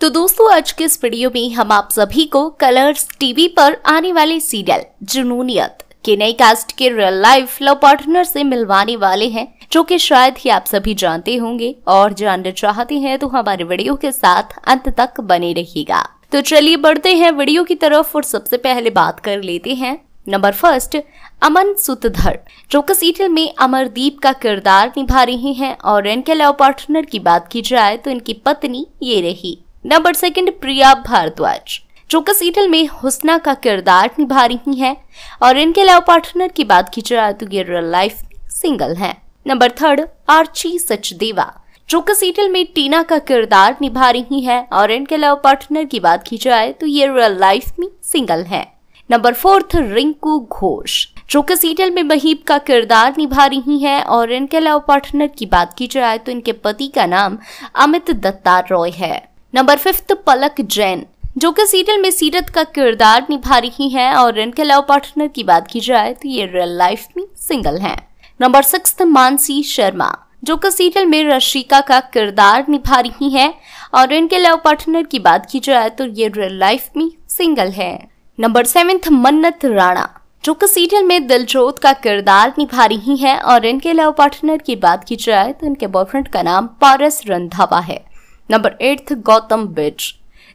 तो दोस्तों आज के इस वीडियो में हम आप सभी को कलर्स टीवी पर आने वाले सीरियल जुनूनियत के नए कास्ट के रियल लाइफ लव पार्टनर से मिलवाने वाले हैं जो कि शायद ही आप सभी जानते होंगे और जानना चाहते हैं तो हमारे वीडियो के साथ अंत तक बने रहिएगा तो चलिए बढ़ते हैं वीडियो की तरफ और सबसे पहले बात कर लेते हैं नंबर फर्स्ट अमन सुतधर जो कि सीरियल में अमरदीप का किरदार निभा रहे हैं और इनके लव पार्टनर की बात की जाए तो इनकी पत्नी ये रही नंबर सेकंड प्रिया भारद्वाज जो कि सीरियल में हुसना का किरदार निभा रही हैं और इनके अलावा पार्टनर की बात की जाए तो ये रियल लाइफ सिंगल हैं। नंबर थर्ड आर्ची सचदेवा जो कि सीरियल में टीना का किरदार निभा रही हैं और इनके अलावा पार्टनर की बात की जाए तो ये रियल लाइफ में सिंगल हैं। नंबर फोर्थ रिंकू घोष जो कि सीरियल में महीब का किरदार निभा रही हैं और इनके अलावा पार्टनर की बात की जाए तो इनके पति का नाम अमित दत्ता रॉय है नंबर फिफ्थ पलक जैन जो कि सीरियल में सीरत का किरदार निभा रही हैं और इनके लव पार्टनर की बात की जाए तो ये रियल लाइफ में सिंगल हैं। नंबर सिक्स मानसी शर्मा जो कि सीरियल में रशिका का किरदार निभा रही हैं और इनके लव पार्टनर की बात की जाए तो ये रियल लाइफ में सिंगल है नंबर सेवेंथ मन्नत राणा जो कि सीरियल में दिलजोत का किरदार निभा रही हैं और इनके लव पार्टनर की बात की जाए तो इनके बॉयफ्रेंड का नाम पारस रंधावा है नंबर एट गौतम बिज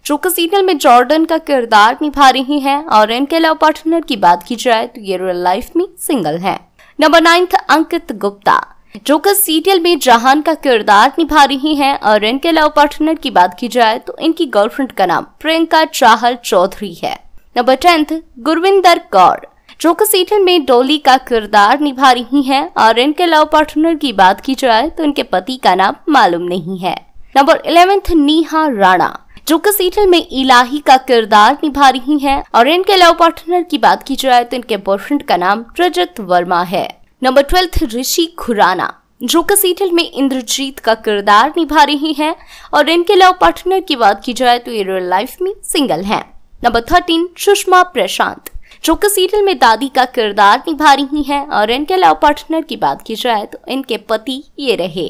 जो कि सीरियल में जॉर्डन का किरदार निभा रही हैं और इनके लव पार्टनर की बात की जाए तो ये रियल लाइफ में सिंगल हैं। नंबर नाइन्थ अंकित गुप्ता जो कि सीरियल में जहान का किरदार निभा रही हैं और इनके लव पार्टनर की बात की जाए तो इनकी गर्लफ्रेंड का नाम प्रियंका चाहल चौधरी है नंबर टेंथ गुरविंदर कौर जो कि सीरियल में डोली का किरदार निभा रही हैं और इनके लव पार्टनर की बात की जाए तो इनके पति का नाम मालूम नहीं है नंबर इलेवेंथ नेहा राणा जो कि सीरियल में इलाही का किरदार निभा रही हैं और इनके लव पार्टनर की बात की जाए तो इनके बॉयफ्रेंड का नाम रजत वर्मा है नंबर ट्वेल्थ ऋषि खुराना जो कि सीरियल में इंद्रजीत का किरदार निभा रही हैं और इनके लव पार्टनर की बात की जाए तो ये रियल लाइफ में सिंगल हैं नंबर थर्टीन सुषमा प्रशांत जो कि सीरियल में दादी का किरदार निभा रही हैं और इनके लव पार्टनर की बात की जाए तो इनके पति ये रहे